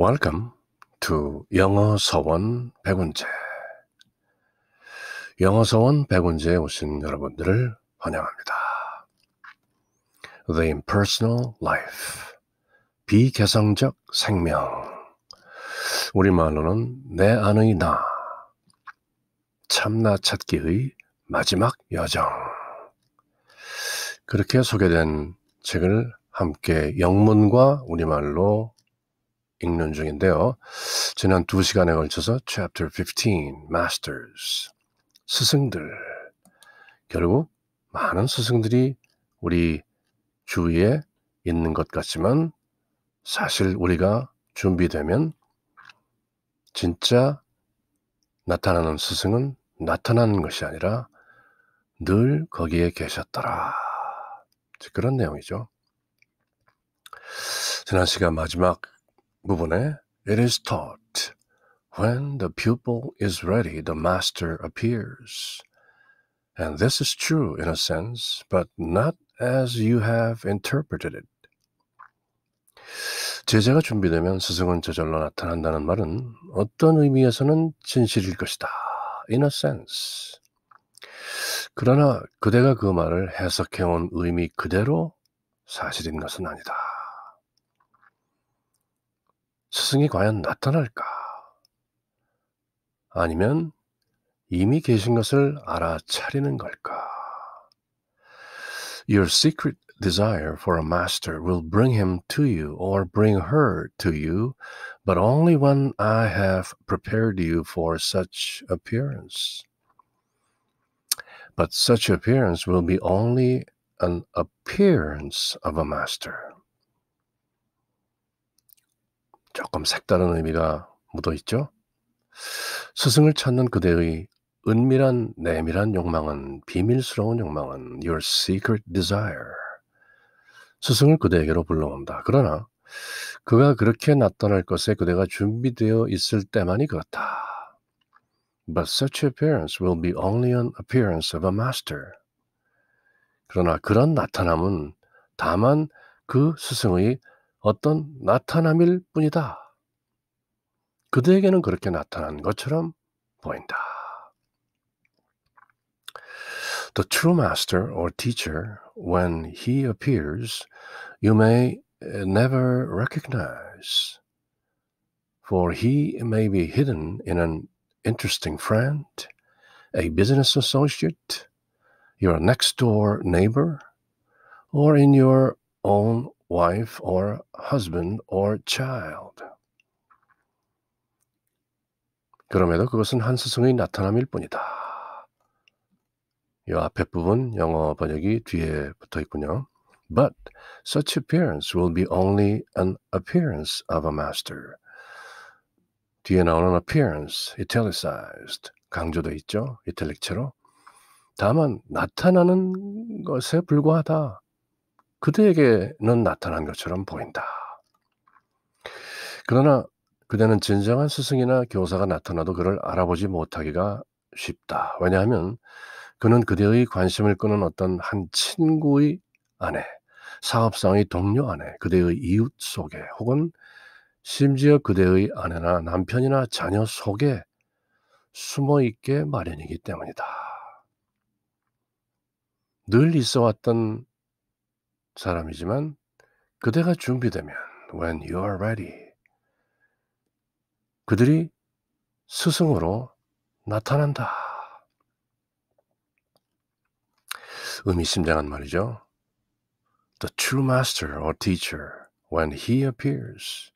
Welcome to 영어 서원 백운제. 영어 서원 백운제에 오신 여러분들을 환영합니다. The Impersonal Life. 비개성적 생명. 우리말로는 내 안의 나. 참나 찾기의 마지막 여정. 그렇게 소개된 책을 함께 영문과 우리말로 읽는 중인데요. 지난 두 시간에 걸쳐서 Chapter 15, Masters, 스승들. 결국 많은 스승들이 우리 주위에 있는 것 같지만 사실 우리가 준비되면 진짜 나타나는 스승은 나타나는 것이 아니라 늘 거기에 계셨더라. 그런 내용이죠. 지난 시간 마지막 부분에 It is taught. When the pupil is ready, the master appears. And this is true in a sense, but not as you have interpreted it. 제자가 준비되면 스승은 저절로 나타난다는 말은 어떤 의미에서는 진실일 것이다. In a sense. 그러나 그대가 그 말을 해석해온 의미 그대로 사실인 것은 아니다. 스승이 과연 나타날까? 아니면 이미 계신 것을 알아차리는 걸까? Your secret desire for a master will bring him to you or bring her to you, but only when I have prepared you for such appearance. But such appearance will be only an appearance of a master. 조금 색다른 의미가 묻어 있죠. 스승을 찾는 그대의 은밀한 내밀한 욕망은 비밀스러운 욕망은 your secret desire. 스승을 그대에게로 불러온다. 그러나 그가 그렇게 나타날 것에 그대가 준비되어 있을 때만이 그렇다. But such appearance will be only an appearance of a master. 그러나 그런 나타남은 다만 그 스승의 어떤 나타남일 뿐이다. 그렇게 나타난 것처럼 보인다. The true master or teacher, when he appears, you may eh, never recognize, for he may be hidden in an interesting friend, a business associate, your next door neighbor, or in your own wife or husband or child. 그럼에도 그것은 한 스승의 나타남일 뿐이다. 이 앞에 부분 영어 번역이 뒤에 붙어 있군요. But such appearance will be only an appearance of a master. 뒤에 나오는 appearance, italicized, 강조돼 있죠. i t a 이탈릭체로. 다만 나타나는 것에 불과하다. 그대에게는 나타난 것처럼 보인다. 그러나 그대는 진정한 스승이나 교사가 나타나도 그를 알아보지 못하기가 쉽다. 왜냐하면 그는 그대의 관심을 끄는 어떤 한 친구의 아내, 사업상의 동료 아내, 그대의 이웃 속에, 혹은 심지어 그대의 아내나 남편이나 자녀 속에 숨어 있게 마련이기 때문이다. 늘 있어 왔던 사람이지만 그대가 준비되면 when you are ready 그들이 스승으로 나타난다. 의미심장한 말이죠. The true master or teacher, when he appears,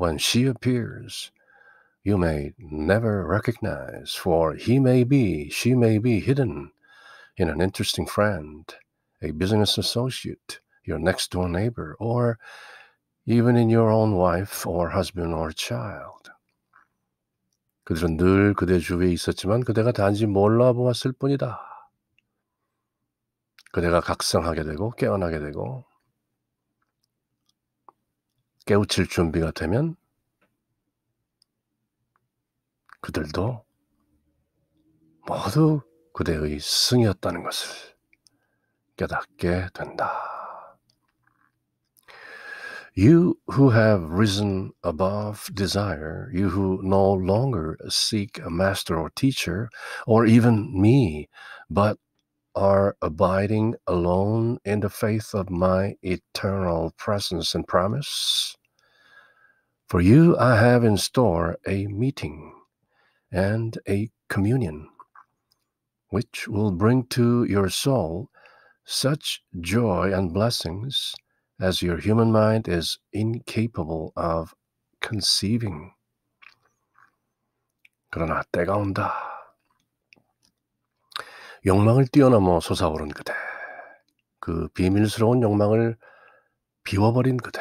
when she appears, you may never recognize, for he may be, she may be hidden in an interesting friend, a business associate, your next door neighbor, or even in your own wife or husband or child. 그들은 늘 그대 주위에 있었지만 그대가 단지 몰라보았을 뿐이다. 그대가 각성하게 되고 깨어나게 되고 깨우칠 준비가 되면 그들도 모두 그대의 승이었다는 것을 깨닫게 된다. You who have risen above desire, you who no longer seek a master or teacher, or even me, but are abiding alone in the faith of my eternal presence and promise. For you I have in store a meeting and a communion, which will bring to your soul such joy and blessings as your human mind is incapable of conceiving. 그러나 때가 온다. 욕망을 뛰어넘어 솟아오른 그대. 그 비밀스러운 욕망을 비워버린 그대.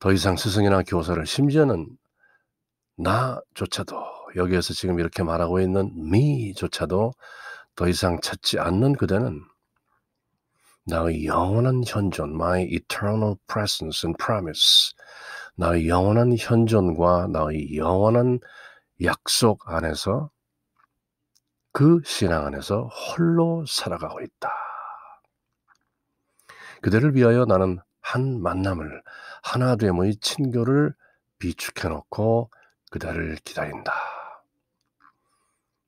더 이상 스승이나 교사를 심지어는 나조차도 여기에서 지금 이렇게 말하고 있는 미조차도 더 이상 찾지 않는 그대는 나의 영원한 현존, my eternal presence and promise. 나의 영원한 현존과 나의 영원한 약속 안에서 그 신앙 안에서 홀로 살아가고 있다. 그대를 위하여 나는 한 만남을 하나됨의 친교를 비축해놓고 그대를 기다린다.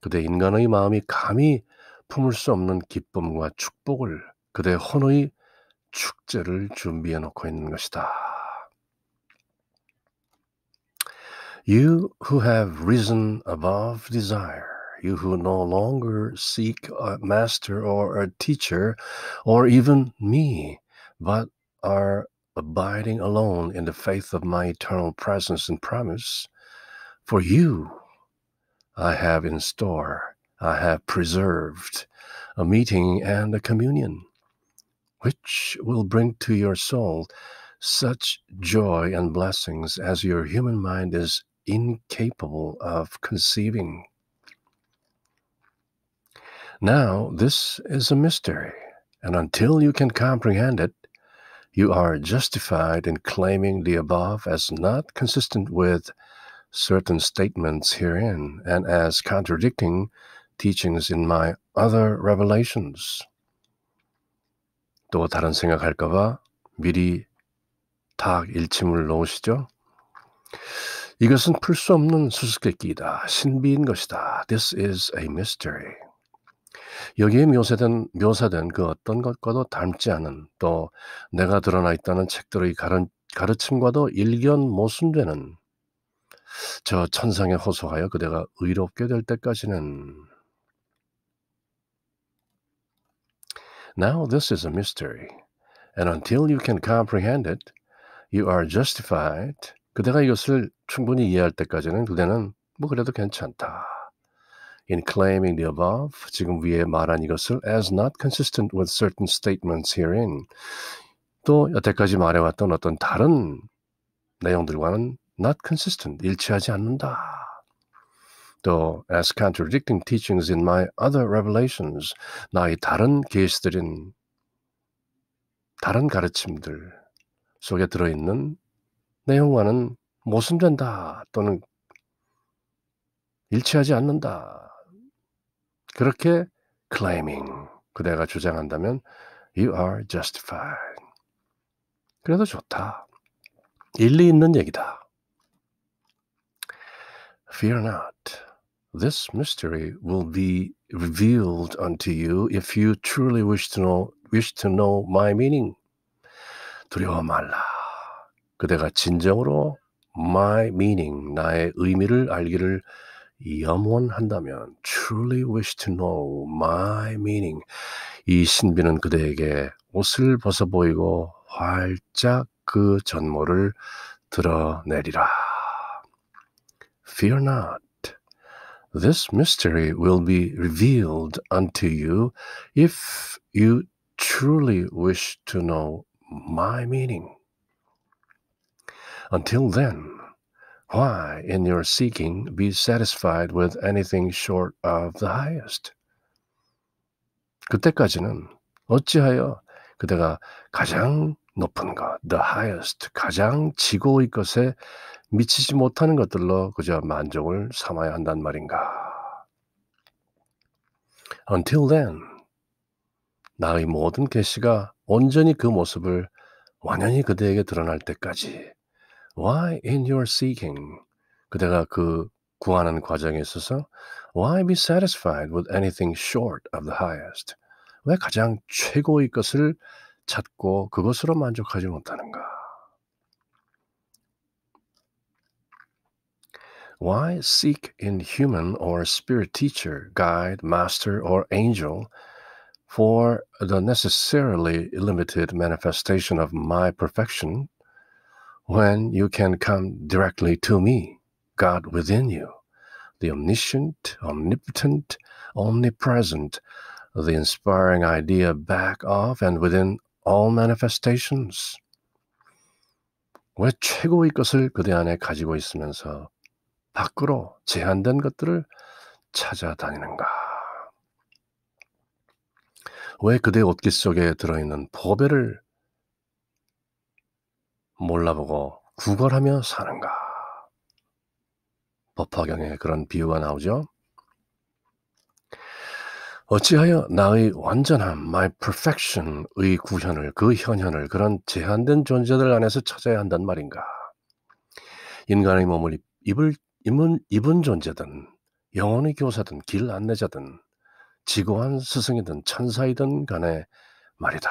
그대 인간의 마음이 감히 품을 수 없는 기쁨과 축복을 그대 혼의 축제를 준비해 놓고 있는 것이다. You who have risen above desire, you who no longer seek a master or a teacher or even me, but are abiding alone in the faith of my eternal presence and promise, for you I have in store, I have preserved a meeting and a communion which will bring to your soul such joy and blessings as your human mind is incapable of conceiving. Now, this is a mystery, and until you can comprehend it, you are justified in claiming the above as not consistent with certain statements herein and as contradicting teachings in my other revelations. 또 다른 생각할까봐 미리 탁 일침을 놓으시죠. 이것은 풀 수 없는 수수께끼이다. 신비인 것이다. This is a mystery. 여기에 묘사된, 묘사된 그 어떤 것과도 닮지 않은 또 내가 드러나 있다는 책들의 가르, 가르침과도 일견 모순되는 저 천상에 호소하여 그대가 의롭게 될 때까지는 Now this is a mystery, and until you can comprehend it, you are justified. 그대가 이것을 충분히 이해할 때까지는 그대는 뭐 그래도 괜찮다. In claiming the above, 지금 위에 말한 이것을 as not consistent with certain statements herein, 또 여태까지 말해왔던 어떤 다른 내용들과는 not consistent, 일치하지 않는다. 또 as contradicting teachings in my other revelations 나의 다른 계시들인 다른 가르침들 속에 들어있는 내용과는 모순된다 또는 일치하지 않는다. 그렇게 claiming 그대가 주장한다면 you are justified. 그래도 좋다. 일리 있는 얘기다. Fear not. This mystery will be revealed unto you if you truly wish to know, wish to know my meaning. 두려워 말라. 그대가 진정으로 my meaning, 나의 의미를 알기를 염원한다면 truly wish to know my meaning. 이 신비는 그대에게 옷을 벗어 보이고 활짝 그 전모를 드러내리라. Fear not. This mystery will be revealed unto you if you truly wish to know my meaning. Until then, why, in your seeking, be satisfied with anything short of the highest? 그때까지는 어찌하여 그대가 가장 높은 것, the highest, 가장 지고의 것에 미치지 못하는 것들로 그저 만족을 삼아야 한단 말인가. Until then, 나의 모든 계시가 온전히 그 모습을 완연히 그대에게 드러날 때까지 Why in your seeking? 그대가 그 구하는 과정에 있어서 Why be satisfied with anything short of the highest? 왜 가장 최고의 것을 찾고 그것으로 만족하지 못하는가? Why seek in human or spirit teacher, guide, master, or angel for the necessarily limited manifestation of my perfection when you can come directly to me, God within you, the omniscient, omnipotent, omnipresent, the inspiring idea back of and within all manifestations. 왜 최고의 것을 그대 안에 가지고 있으면서 밖으로 제한된 것들을 찾아다니는가? 왜 그대 옷깃 속에 들어있는 보배를 몰라보고 구걸하며 사는가? 법화경에 그런 비유가 나오죠. 어찌하여 나의 완전함, my perfection의 구현을, 그 현현을 그런 제한된 존재들 안에서 찾아야 한단 말인가? 인간의 몸을 입을, 입은, 입은 존재든, 영혼의 교사든, 길 안내자든, 지고한 스승이든, 천사이든 간에 말이다.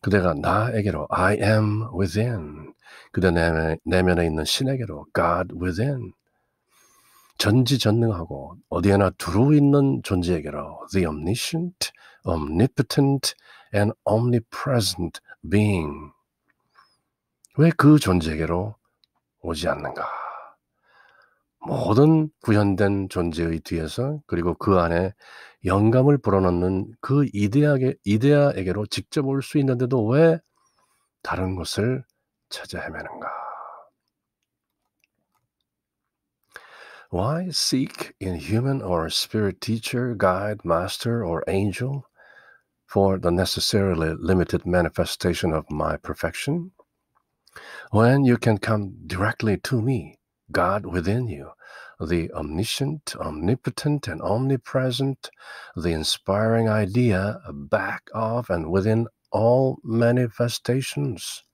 그대가 나에게로 I am within 그대 내면, 내면에 있는 신에게로 God within 전지전능하고 어디에나 두루 있는 존재에게로 the omniscient, omnipotent and omnipresent being 왜 그 존재에게로 오지 않는가? 모든 구현된 존재의 뒤에서 그리고 그 안에 영감을 불어넣는 그 이데아게, 이데아에게로 직접 올 수 있는데도 왜 다른 곳을 찾아 헤매는가? Why seek in human or spirit teacher, guide, master, or angel for the necessarily limited manifestation of my perfection? When you can come directly to me, God within you, the omniscient, omnipotent, and omnipresent, the inspiring idea back of and within all manifestations.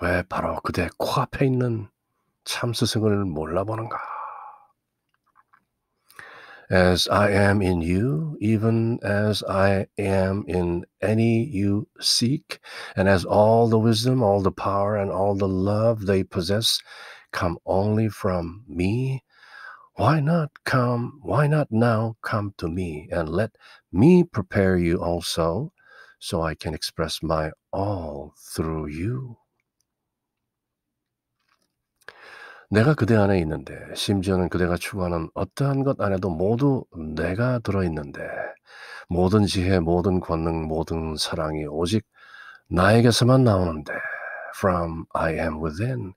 왜 바로 그대 코앞에 있는 몰라보는가? As I am in you, even as I am in any you seek, and as all the wisdom, all the power, and all the love they possess come only from me, why not come, why not now come to me and let me prepare you also, so I can express my all through you? 내가 그대 안에 있는데 심지어는 그대가 추구하는 어떠한 것 안에도 모두 내가 들어있는데 모든 지혜, 모든 권능, 모든 사랑이 오직 나에게서만 나오는데 from I am within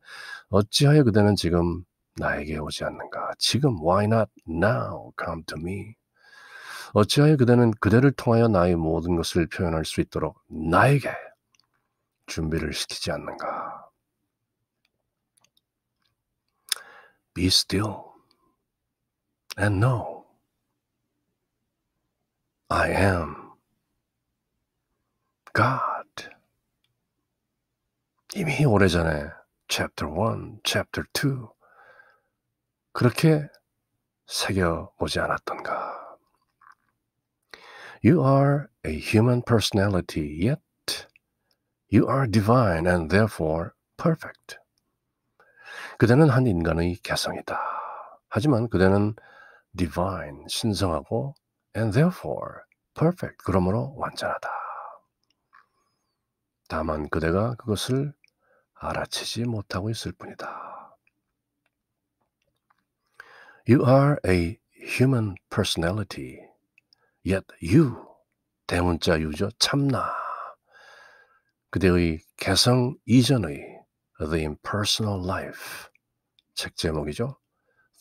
어찌하여 그대는 지금 나에게 오지 않는가? 지금 why not now come to me? 어찌하여 그대는 그대를 통하여 나의 모든 것을 표현할 수 있도록 나에게 준비를 시키지 않는가? Be still and know I am God. 이미 오래전에 chapter 1, chapter 2 그렇게 새겨보지 않았던가. You are a human personality, yet you are divine and therefore perfect. 그대는 한 인간의 개성이다. 하지만 그대는 divine, 신성하고 and therefore perfect, 그러므로 완전하다. 다만 그대가 그것을 알아채지 못하고 있을 뿐이다. You are a human personality, yet you, 대문자 유죠, 참나. 그대의 개성 이전의 The Impersonal Life. 책 제목이죠.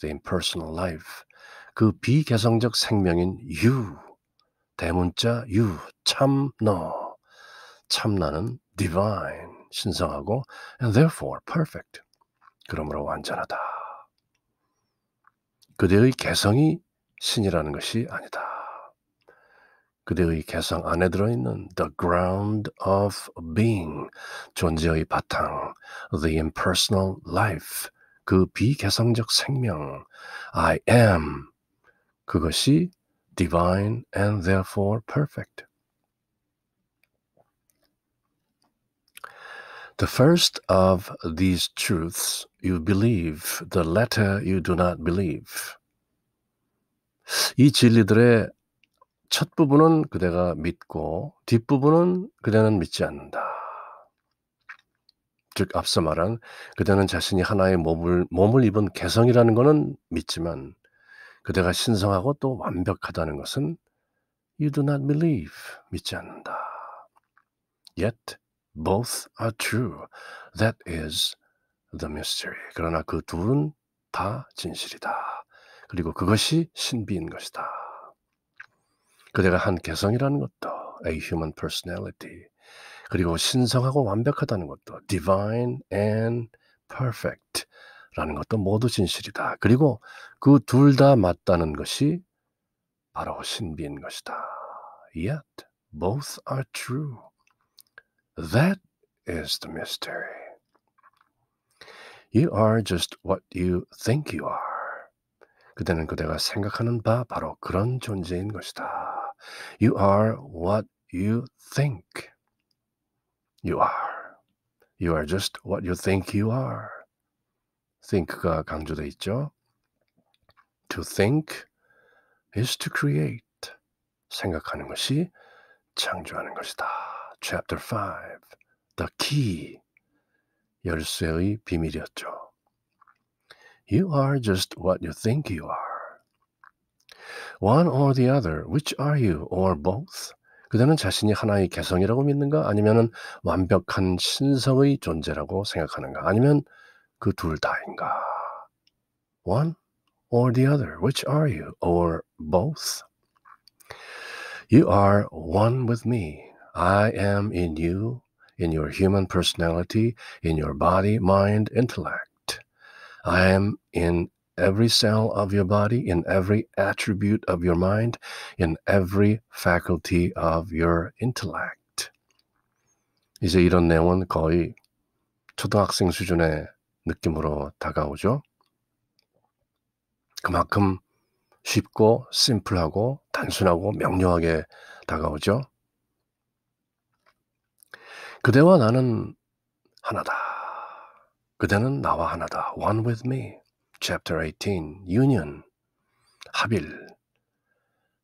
The Impersonal Life. 그 비개성적 생명인 You. 대문자 You. 참 너. 참나는 divine. 신성하고 and therefore perfect. 그러므로 완전하다. 그들의 개성이 신이라는 것이 아니다. 그들의 개성 안에 들어있는 the ground of being, 존재의 바탕, the impersonal life, 그 비개성적 생명, I am, 그것이 divine and therefore perfect. The first of these truths you believe, the latter you do not believe. 이 진리들의 첫 부분은 그대가 믿고 뒷부분은 그대는 믿지 않는다. 즉 앞서 말한 그대는 자신이 하나의 몸을 몸을 입은 개성이라는 것은 믿지만 그대가 신성하고 또 완벽하다는 것은 you do not believe 믿지 않는다. Yet both are true. That is the mystery. 그러나 그 둘은 다 진실이다. 그리고 그것이 신비인 것이다. 그대가 한 개성이라는 것도 a human personality 그리고 신성하고 완벽하다는 것도 divine and perfect 라는 것도 모두 진실이다. 그리고 그 둘 다 맞다는 것이 바로 신비인 것이다. Yet both are true. That is the mystery. You are just what you think you are. 그대는 그대가 생각하는 바 바로 그런 존재인 것이다. You are what you think you are. You are just what you think you are. think가 강조되어 있죠. To think is to create. 생각하는 것이 창조하는 것이다. Chapter 5. The key. 열쇠의 비밀이었죠. You are just what you think you are. One or the other, which are you, or both? 그대는 자신이 하나의 개성이라고 믿는가? 아니면 완벽한 신성의 존재라고 생각하는가? 아니면 그 둘 다인가? One or the other, which are you, or both? You are one with me. I am in you, in your human personality, in your body, mind, intellect. I am in every cell of your body, in every attribute of your mind, in every faculty of your intellect. 이제 이런 내용은 거의 초등학생 수준의 느낌으로 다가오죠. 그만큼 쉽고 심플하고 단순하고 명료하게 다가오죠. 그대와 나는 하나다. 그대는 나와 하나다. One with me. Chapter 18 Union 합일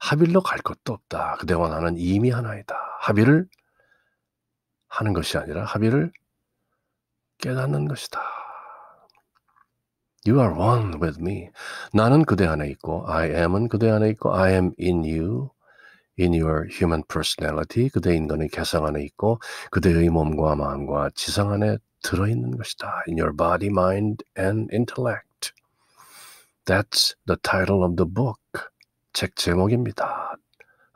합일로 갈 것도 없다. 그대와 나는 이미 하나이다. 합의를 하는 것이 아니라 합의를 깨닫는 것이다. You are one with me. 나는 그대 안에 있고, I am은 그대 안에 있고, I am in you, in your human personality. 그대 인간의 개성 안에 있고, 그대의 몸과 마음과 지성 안에 들어있는 것이다. In your body, mind, and intellect. That's the title of the book. 책 제목입니다.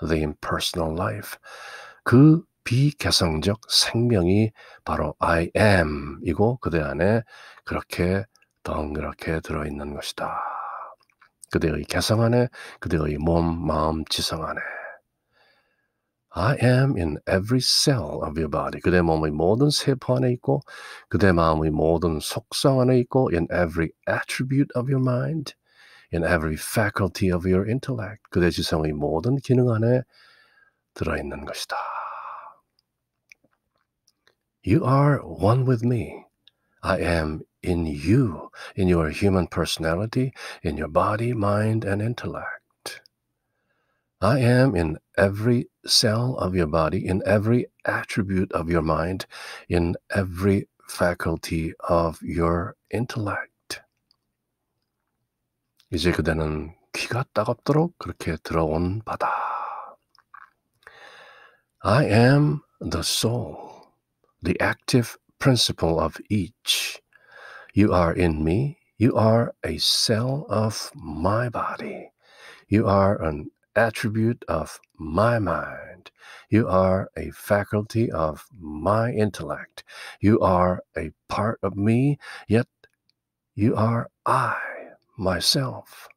The Impersonal Life. 그 비개성적 생명이 바로 I am이고 그대 안에 그렇게 덩그렇게 들어있는 것이다. 그대의 개성 안에, 그대의 몸, 마음, 지성 안에. I am in every cell of your body. 그대 몸의 모든 세포 안에 있고, 그대 마음의 모든 속성 안에 있고, in every attribute of your mind. in every faculty of your intellect. 그대 지성의 모든 기능 안에 들어있는 것이다. You are one with me. I am in you, in your human personality, in your body, mind, and intellect. I am in every cell of your body, in every attribute of your mind, in every faculty of your intellect. 이제 그대는 귀가 따갑도록 그렇게 들어온 바다. I am the soul, the active principle of each. You are in me. You are a cell of my body. You are an attribute of my mind. You are a faculty of my intellect. You are a part of me, yet you are I. myself.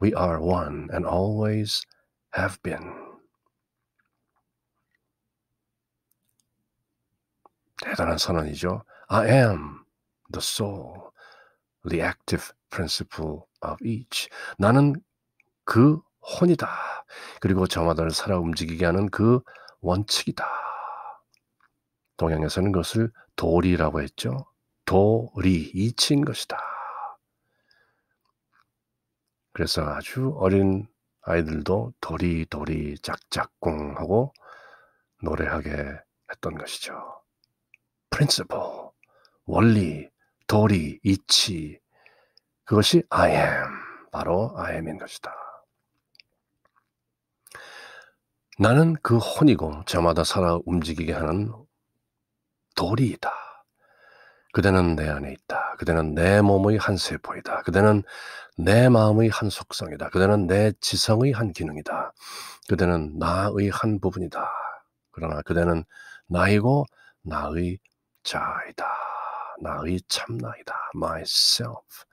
We are one and always have been. 대단한 선언이죠. I am the soul, the active principle of each. 나는 그 혼이다. 그리고 저마다를 살아 움직이게 하는 그 원칙이다. 동양에서는 그것을 도리라고 했죠. 도리, 이치인 것이다. 그래서 아주 어린 아이들도 도리도리 짝짝꿍하고 노래하게 했던 것이죠. principle, 원리, 도리, 이치. 그것이 I am, 바로 I am인 것이다. 나는 그 혼이고 저마다 살아 움직이게 하는 도리이다. 그대는 내 안에 있다. 그대는 내 몸의 한 세포이다. 그대는 내 마음의 한 속성이다. 그대는 내 지성의 한 기능이다. 그대는 나의 한 부분이다. 그러나 그대는 나이고 나의 자이다. 나의 참나이다. myself.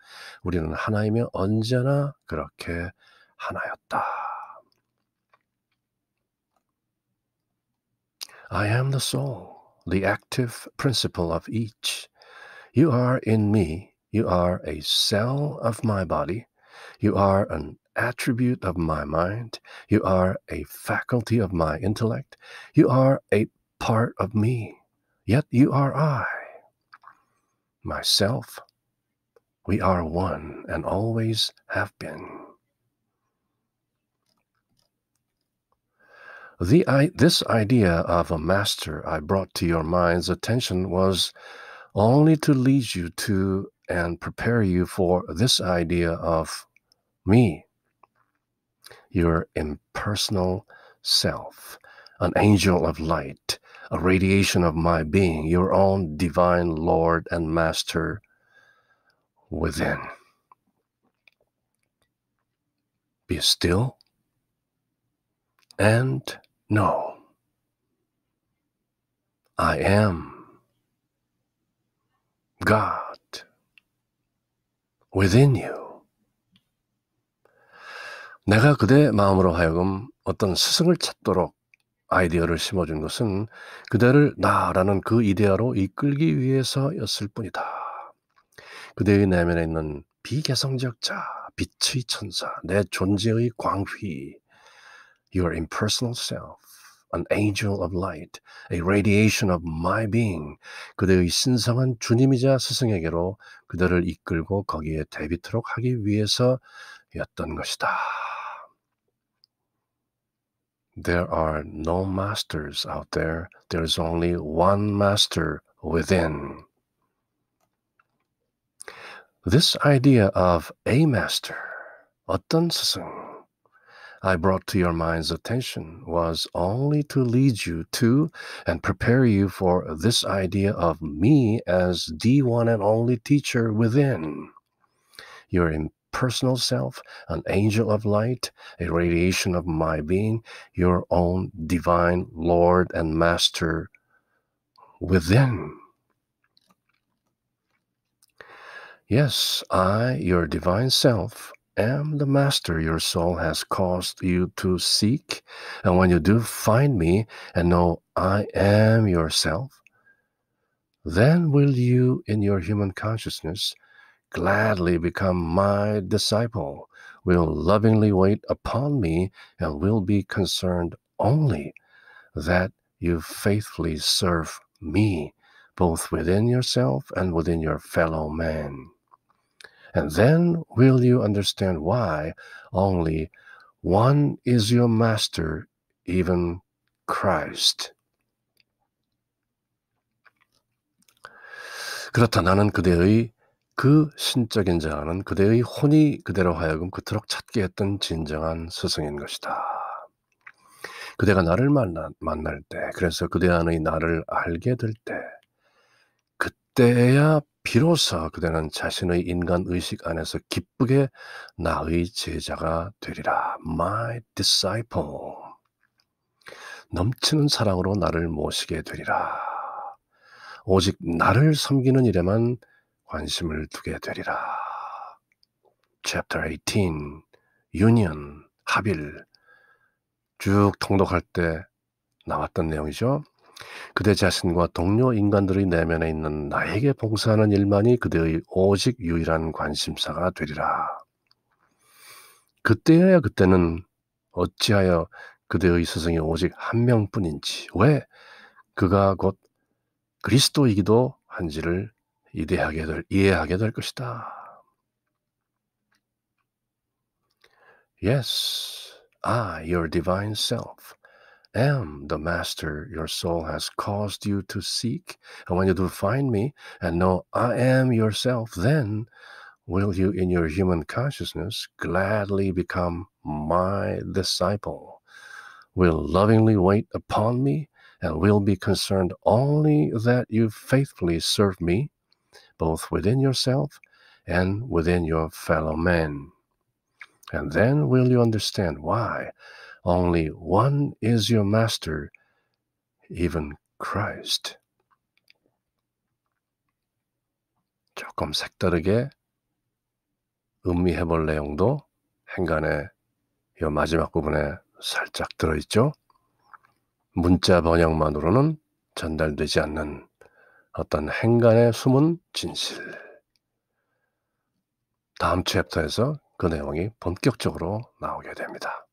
우리는 하나이며 언제나 그렇게 하나였다. I am the soul, the active principle of each. You are in me. You are a cell of my body. You are an attribute of my mind. You are a faculty of my intellect. You are a part of me. Yet you are I, myself. We are one and always have been. The, I, this idea of a master I brought to your mind's attention was only to lead you to and prepare you for this idea of me, your impersonal self, an angel of light, a radiation of my being, your own divine Lord and Master within. Be still and know I am God within you. 내가 그대 마음으로 하여금 어떤 스승을 찾도록 아이디어를 심어준 것은 그대를 나라는 그 이데아로 이끌기 위해서였을 뿐이다. 그대의 내면에 있는 비개성적 자, 빛의 천사, 내 존재의 광휘, your impersonal self. an angel of light, a radiation of my being. 그대의 신성한 주님이자 스승에게로 그들을 이끌고 거기에 대비토록 하기 위해서였던 것이다. There are no masters out there. There is only one master within. This idea of a master, 어떤 스승, I brought to your mind's attention was only to lead you to and prepare you for this idea of me as the one and only teacher within. Your impersonal self, an angel of light, a radiation of my being, your own divine Lord and Master within. Yes, I, your divine self, am the master your soul has caused you to seek. And when you do find me and know I am yourself, then will you, in your human consciousness, gladly become my disciple, will lovingly wait upon me, and will be concerned only that you faithfully serve me, both within yourself and within your fellow man. And then will you understand why only one is your master, even Christ. 그렇다 나는 그대의 그 신적인 자는 아 그대의 혼이 그대로 하여금 그토록 찾게 했던 진정한 스승인 것이다. 그대가 나를 만나, 만날 때, 그래서 그대 안의 나를 알게 될 때, 그때야 비로소 그대는 자신의 인간 의식 안에서 기쁘게 나의 제자가 되리라. My disciple. 넘치는 사랑으로 나를 모시게 되리라. 오직 나를 섬기는 일에만 관심을 두게 되리라. Chapter 18 Union 합일 쭉 통독할 때 나왔던 내용이죠. 그대 자신과 동료 인간들의 내면에 있는 나에게 봉사하는 일만이 그대의 오직 유일한 관심사가 되리라. 그때여야 그때는 어찌하여 그대의 스승이 오직 한 명뿐인지 왜 그가 곧 그리스도이기도 한지를 이해하게 될, 이해하게 될 것이다. Yes, I, your divine self. am the master your soul has caused you to seek. And when you do find me and know I am yourself, then will you, in your human consciousness, gladly become my disciple? Will lovingly wait upon me and will be concerned only that you faithfully serve me, both within yourself and within your fellow men. And then will you understand why Only one is your master, even Christ. 조금 색다르게 음미해볼 내용도 행간의 이 마지막 부분에 살짝 들어있죠. 문자 번역만으로는 전달되지 않는 어떤 행간의 숨은 진실. 다음 챕터에서 그 내용이 본격적으로 나오게 됩니다.